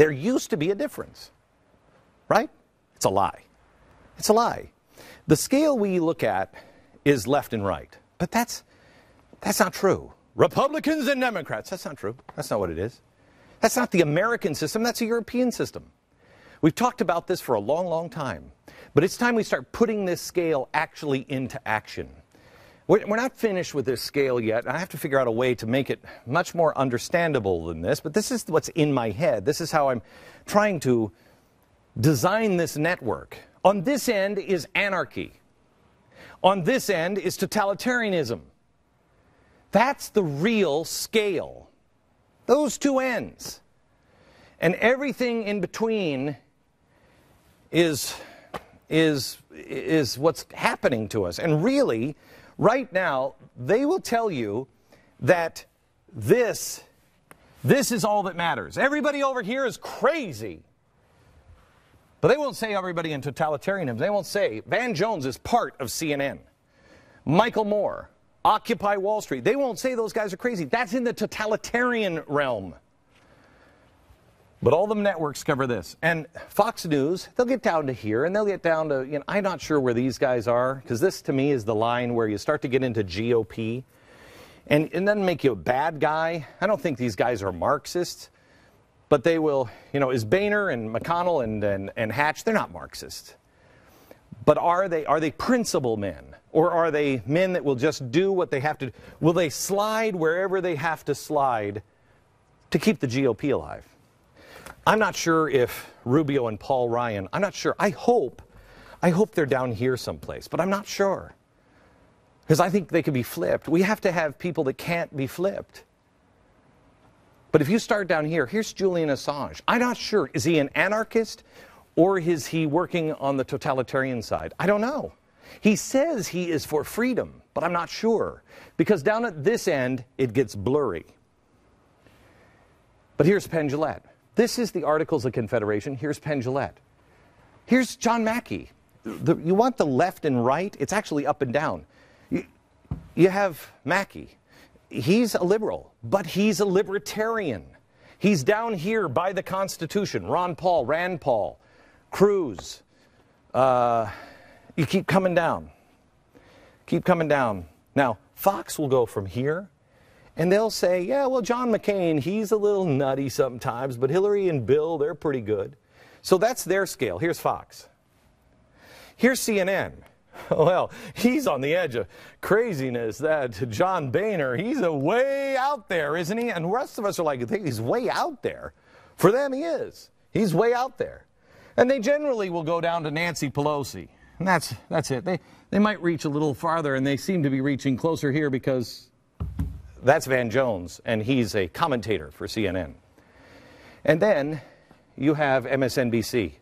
There used to be a difference, right? It's a lie. It's a lie. The scale we look at is left and right, but that's, that's not true. Republicans and Democrats, that's not true. That's not what it is. That's not the American system, that's a European system. We've talked about this for a long, long time, but it's time we start putting this scale actually into action. We're, not finished with this scale yet. I have to figure out a way to make it much more understandable than this, but this is what's in my head. This is how I'm trying to design this network. On this end is anarchy. On this end is totalitarianism. That's the real scale. Those two ends. And everything in between is is, is what's happening to us. And really, right now, they will tell you that this, this is all that matters. Everybody over here is crazy. But they won't say everybody in totalitarianism. They won't say Van Jones is part of CNN. Michael Moore, Occupy Wall Street. They won't say those guys are crazy. That's in the totalitarian realm. But all the networks cover this. And Fox News, they'll get down to here and they'll get down to, you know, I'm not sure where these guys are, because this to me is the line where you start to get into GOP. And and then make you a bad guy. I don't think these guys are Marxists, but they will, you know, is Boehner and McConnell and, and, and Hatch, they're not Marxists. But are they, are they principle men? Or are they men that will just do what they have to Will they slide wherever they have to slide to keep the GOP alive? I'm not sure if Rubio and Paul Ryan, I'm not sure. I hope, I hope they're down here someplace, but I'm not sure. Because I think they could be flipped. We have to have people that can't be flipped. But if you start down here, here's Julian Assange. I'm not sure. Is he an anarchist or is he working on the totalitarian side? I don't know. He says he is for freedom, but I'm not sure. Because down at this end, it gets blurry. But here's Penn this is the Articles of Confederation. Here's Penn Jillette. Here's John Mackey. The, you want the left and right? It's actually up and down. You, you have Mackey. He's a liberal, but he's a libertarian. He's down here by the Constitution. Ron Paul, Rand Paul, Cruz. Uh, you keep coming down. Keep coming down. Now, Fox will go from here and they'll say, yeah, well, John McCain, he's a little nutty sometimes, but Hillary and Bill, they're pretty good. So that's their scale. Here's Fox. Here's CNN. Well, he's on the edge of craziness. That John Boehner, he's a way out there, isn't he? And the rest of us are like, he's way out there. For them, he is. He's way out there. And they generally will go down to Nancy Pelosi. And that's, that's it. They, they might reach a little farther, and they seem to be reaching closer here because that's Van Jones, and he's a commentator for CNN. And then you have MSNBC.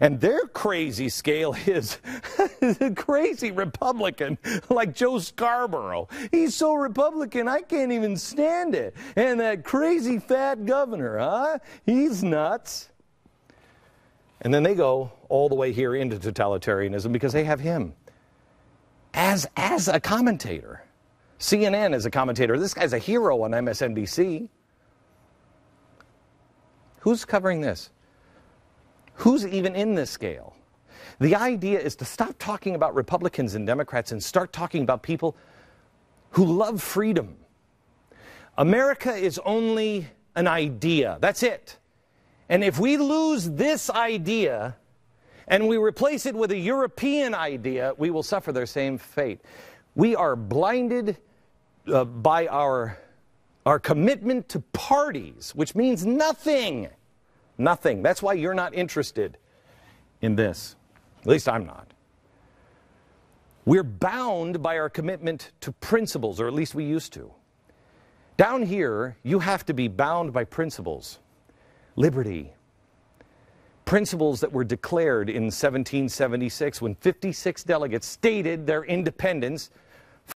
And their crazy scale is a crazy Republican like Joe Scarborough. He's so Republican, I can't even stand it. And that crazy fat governor, huh? He's nuts. And then they go all the way here into totalitarianism because they have him as, as a commentator. CNN is a commentator. This guy's a hero on MSNBC. Who's covering this? Who's even in this scale? The idea is to stop talking about Republicans and Democrats and start talking about people who love freedom. America is only an idea. That's it. And if we lose this idea and we replace it with a European idea, we will suffer their same fate. We are blinded uh, by our, our commitment to parties, which means nothing. Nothing. That's why you're not interested in this. At least I'm not. We're bound by our commitment to principles, or at least we used to. Down here, you have to be bound by principles liberty, principles that were declared in 1776 when 56 delegates stated their independence